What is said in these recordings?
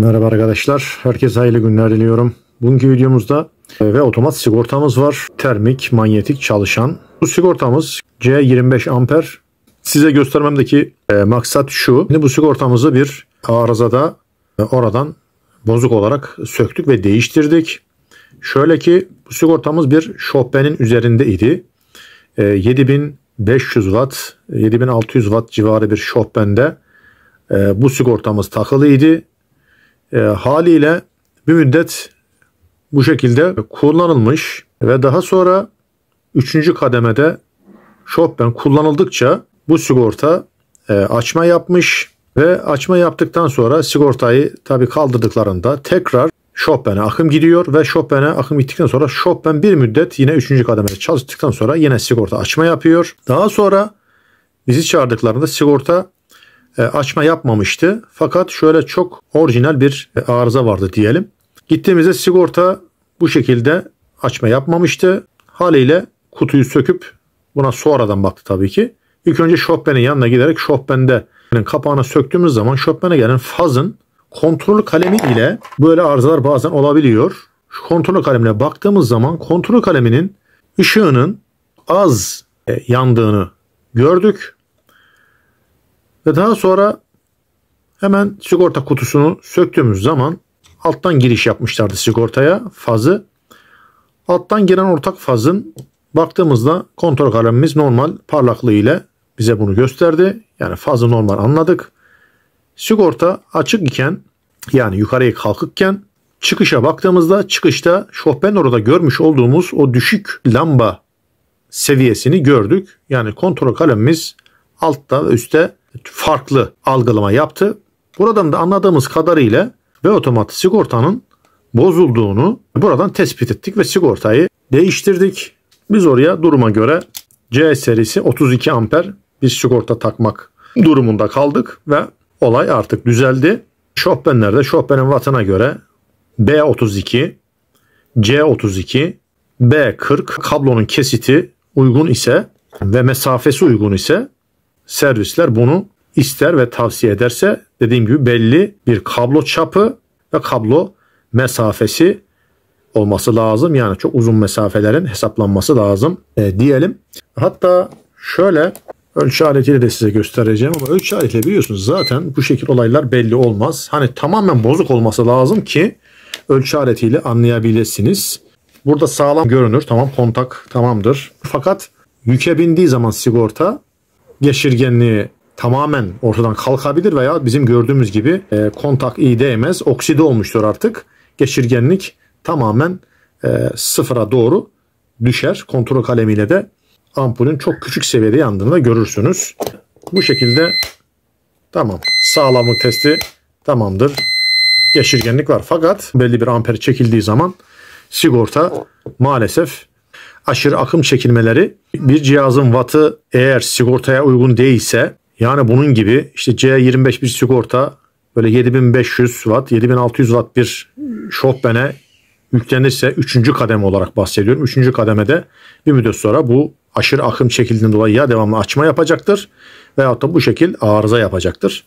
Merhaba arkadaşlar. Herkese hayırlı günler diliyorum. Bugünkü videomuzda e, ve otomat sigortamız var. Termik, manyetik çalışan. Bu sigortamız C25 amper. Size göstermemdeki e, maksat şu. Şimdi bu sigortamızı bir arızada e, oradan bozuk olarak söktük ve değiştirdik. Şöyle ki bu sigortamız bir şohbenin üzerinde idi. 7500 watt, 7600 watt civarı bir şohbende bu sigortamız takılıydı e, haliyle bir müddet bu şekilde kullanılmış ve daha sonra üçüncü kademede Chopin kullanıldıkça bu sigorta e, açma yapmış ve açma yaptıktan sonra sigortayı tabi kaldırdıklarında tekrar Chopin'e akım gidiyor ve Chopin'e akım gittikten sonra Chopin bir müddet yine 3. kademede çalıştıktan sonra yine sigorta açma yapıyor. Daha sonra bizi çağırdıklarında sigorta e, açma yapmamıştı. Fakat şöyle çok orijinal bir e, arıza vardı diyelim. Gittiğimizde sigorta bu şekilde açma yapmamıştı. Haliyle kutuyu söküp buna sonradan baktı tabii ki. İlk önce Chopin'in yanına giderek Chopin'de kapağını söktüğümüz zaman Chopin'e gelen fazın kontrol kalemi ile böyle arızalar bazen olabiliyor. Şu kontrol kalemine baktığımız zaman kontrol kaleminin ışığının az e, yandığını gördük. Ve daha sonra hemen sigorta kutusunu söktüğümüz zaman alttan giriş yapmışlardı sigortaya fazı. Alttan giren ortak fazın baktığımızda kontrol kalemimiz normal parlaklığı ile bize bunu gösterdi. Yani fazı normal anladık. Sigorta açık iken yani yukarıya kalkıkken çıkışa baktığımızda çıkışta orada görmüş olduğumuz o düşük lamba seviyesini gördük. Yani kontrol kalemimiz altta ve üstte farklı algılama yaptı. Buradan da anladığımız kadarıyla ve otomatik sigortanın bozulduğunu buradan tespit ettik ve sigortayı değiştirdik. Biz oraya duruma göre C serisi 32 amper bir sigorta takmak durumunda kaldık ve olay artık düzeldi. Şofbenlerde şofbenin vatına göre B32, C32, B40 kablonun kesiti uygun ise ve mesafesi uygun ise servisler bunu ister ve tavsiye ederse dediğim gibi belli bir kablo çapı ve kablo mesafesi olması lazım. Yani çok uzun mesafelerin hesaplanması lazım e, diyelim. Hatta şöyle ölçü aletiyle de size göstereceğim ama ölçü aletiyle biliyorsunuz zaten bu şekil olaylar belli olmaz. Hani tamamen bozuk olması lazım ki ölçü aletiyle anlayabilirsiniz. Burada sağlam görünür tamam kontak tamamdır. Fakat yüke bindiği zaman sigorta geçirgenliği tamamen ortadan kalkabilir veya bizim gördüğümüz gibi e, kontak iyi değmez, okside olmuştur artık. Geçirgenlik tamamen e, sıfıra doğru düşer. Kontrol kalemiyle de ampulün çok küçük seviyede yandığını da görürsünüz. Bu şekilde tamam sağlamlık testi tamamdır. Geçirgenlik var fakat belli bir amper çekildiği zaman sigorta maalesef aşırı akım çekilmeleri bir cihazın wattı eğer sigortaya uygun değilse yani bunun gibi işte C25 bir sigorta böyle 7500 watt 7600 watt bir şofbene yüklenirse 3. kademe olarak bahsediyorum. 3. kademede bir müddet sonra bu aşırı akım çekildiğinden dolayı ya devamlı açma yapacaktır veyahut da bu şekil arıza yapacaktır.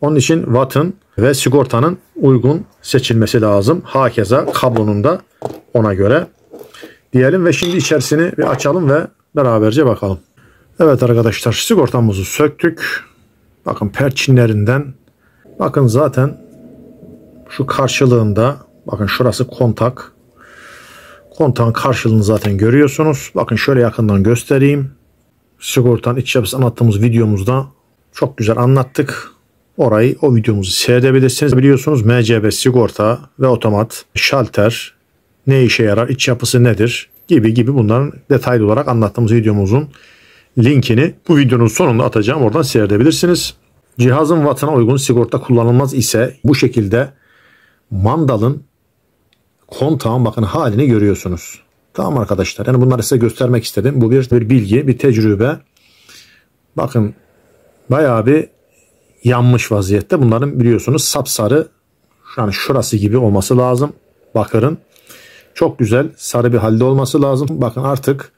Onun için wattın ve sigortanın uygun seçilmesi lazım. Hakeza kablonun da ona göre diyelim ve şimdi içerisini bir açalım ve beraberce bakalım. Evet arkadaşlar sigortamızı söktük. Bakın perçinlerinden bakın zaten şu karşılığında bakın şurası kontak. Kontağın karşılığını zaten görüyorsunuz. Bakın şöyle yakından göstereyim. Sigortan iç yapısı anlattığımız videomuzda çok güzel anlattık. Orayı o videomuzu seyredebilirsiniz. Biliyorsunuz MCB sigorta ve otomat şalter ne işe yarar, iç yapısı nedir? gibi gibi bunların detaylı olarak anlattığımız videomuzun linkini bu videonun sonunda atacağım. Oradan seyredebilirsiniz. Cihazın wattına uygun sigorta kullanılmaz ise bu şekilde mandalın kontağın bakın halini görüyorsunuz. Tamam arkadaşlar. Yani bunları size göstermek istedim. Bu bir, bir bilgi, bir tecrübe. Bakın bayağı bir yanmış vaziyette. Bunların biliyorsunuz sapsarı yani şurası gibi olması lazım. Bakırın. Çok güzel sarı bir halde olması lazım. Bakın artık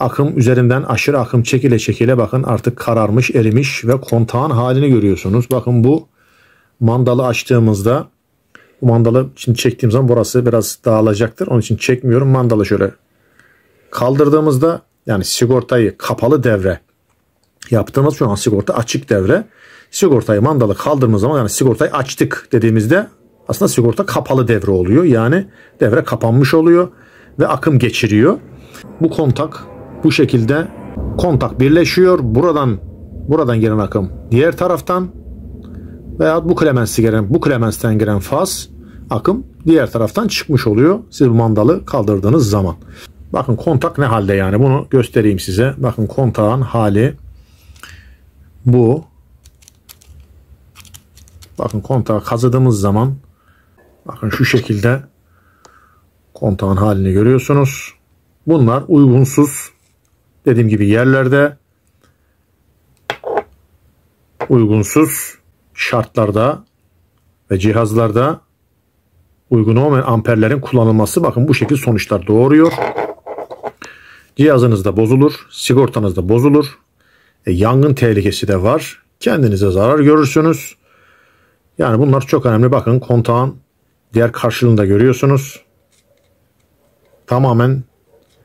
akım üzerinden aşırı akım çekile çekile bakın artık kararmış, erimiş ve kontağın halini görüyorsunuz. Bakın bu mandalı açtığımızda bu mandalı şimdi çektiğim zaman burası biraz dağılacaktır. Onun için çekmiyorum. Mandalı şöyle kaldırdığımızda yani sigortayı kapalı devre yaptığımız şu an sigorta açık devre. Sigortayı mandalı kaldırdığımız zaman yani sigortayı açtık dediğimizde aslında sigorta kapalı devre oluyor. Yani devre kapanmış oluyor ve akım geçiriyor. Bu kontak bu şekilde kontak birleşiyor. Buradan buradan gelen akım diğer taraftan veya bu klemensi gelen bu klemensten gelen faz akım diğer taraftan çıkmış oluyor. Siz bu mandalı kaldırdığınız zaman. Bakın kontak ne halde yani bunu göstereyim size. Bakın kontağın hali bu. Bakın kontağı kazıdığımız zaman Bakın şu şekilde kontağın halini görüyorsunuz. Bunlar uygunsuz dediğim gibi yerlerde uygunsuz şartlarda ve cihazlarda uygun olmayan amperlerin kullanılması bakın bu şekilde sonuçlar doğuruyor. Cihazınızda bozulur, sigortanızda bozulur. E, yangın tehlikesi de var. Kendinize zarar görürsünüz. Yani bunlar çok önemli. Bakın kontağın Diğer karşılığını da görüyorsunuz. Tamamen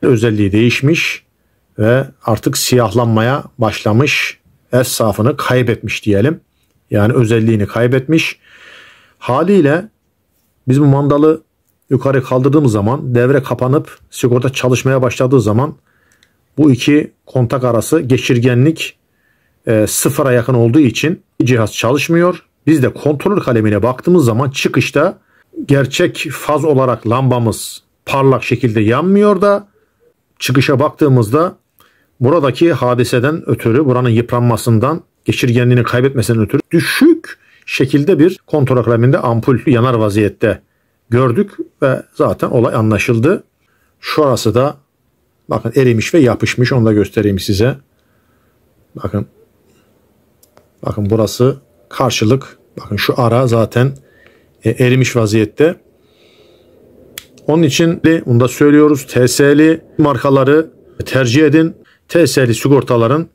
özelliği değişmiş ve artık siyahlanmaya başlamış. Esrafını kaybetmiş diyelim. Yani özelliğini kaybetmiş. Haliyle biz bu mandalı yukarı kaldırdığımız zaman devre kapanıp sigorta çalışmaya başladığı zaman bu iki kontak arası geçirgenlik e, sıfıra yakın olduğu için cihaz çalışmıyor. Biz de kontrol kalemine baktığımız zaman çıkışta gerçek faz olarak lambamız parlak şekilde yanmıyor da çıkışa baktığımızda buradaki hadiseden ötürü buranın yıpranmasından geçirgenliğini kaybetmesinden ötürü düşük şekilde bir kontrol akrebinde ampul yanar vaziyette gördük ve zaten olay anlaşıldı. Şurası da bakın erimiş ve yapışmış onu da göstereyim size. Bakın bakın burası karşılık bakın şu ara zaten e, erimiş vaziyette. Onun için bunu da söylüyoruz. TSL'i markaları tercih edin. TSL'i sigortaların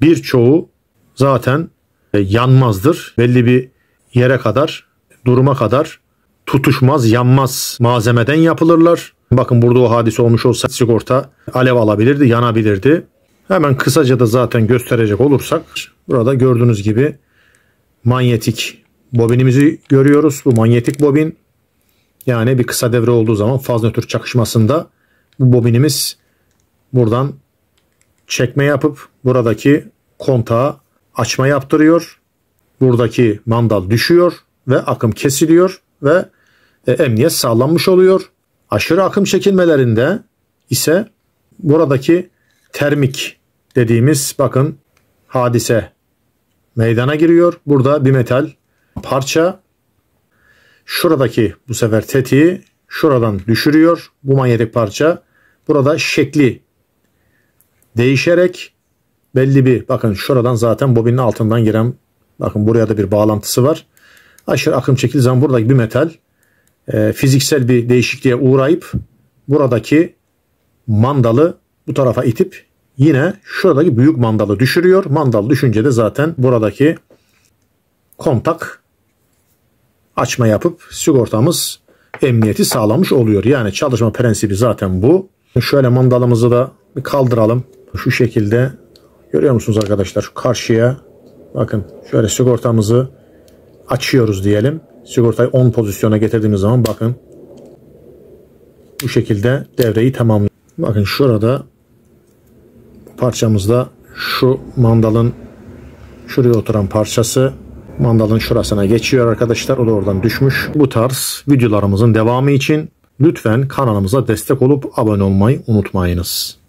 birçoğu zaten e, yanmazdır. Belli bir yere kadar, duruma kadar tutuşmaz, yanmaz malzemeden yapılırlar. Bakın burada o hadise olmuş olsa sigorta alev alabilirdi, yanabilirdi. Hemen kısaca da zaten gösterecek olursak burada gördüğünüz gibi manyetik bobinimizi görüyoruz. Bu manyetik bobin. Yani bir kısa devre olduğu zaman faz nötr çakışmasında bu bobinimiz buradan çekme yapıp buradaki kontağa açma yaptırıyor. Buradaki mandal düşüyor ve akım kesiliyor ve e, emniyet sağlanmış oluyor. Aşırı akım çekilmelerinde ise buradaki termik dediğimiz bakın hadise meydana giriyor. Burada bir metal parça şuradaki bu sefer tetiği şuradan düşürüyor. Bu manyetik parça burada şekli değişerek belli bir bakın şuradan zaten bobinin altından giren bakın buraya da bir bağlantısı var. Aşırı akım çekildiği zaman buradaki bir metal e, fiziksel bir değişikliğe uğrayıp buradaki mandalı bu tarafa itip yine şuradaki büyük mandalı düşürüyor. Mandal düşünce de zaten buradaki kontak açma yapıp sigortamız emniyeti sağlamış oluyor. Yani çalışma prensibi zaten bu. Şöyle mandalımızı da kaldıralım. Şu şekilde görüyor musunuz arkadaşlar? Şu karşıya bakın şöyle sigortamızı açıyoruz diyelim. Sigortayı 10 pozisyona getirdiğimiz zaman bakın bu şekilde devreyi tamamlıyor. Bakın şurada parçamızda şu mandalın şuraya oturan parçası mandalın şurasına geçiyor arkadaşlar. O da oradan düşmüş. Bu tarz videolarımızın devamı için lütfen kanalımıza destek olup abone olmayı unutmayınız.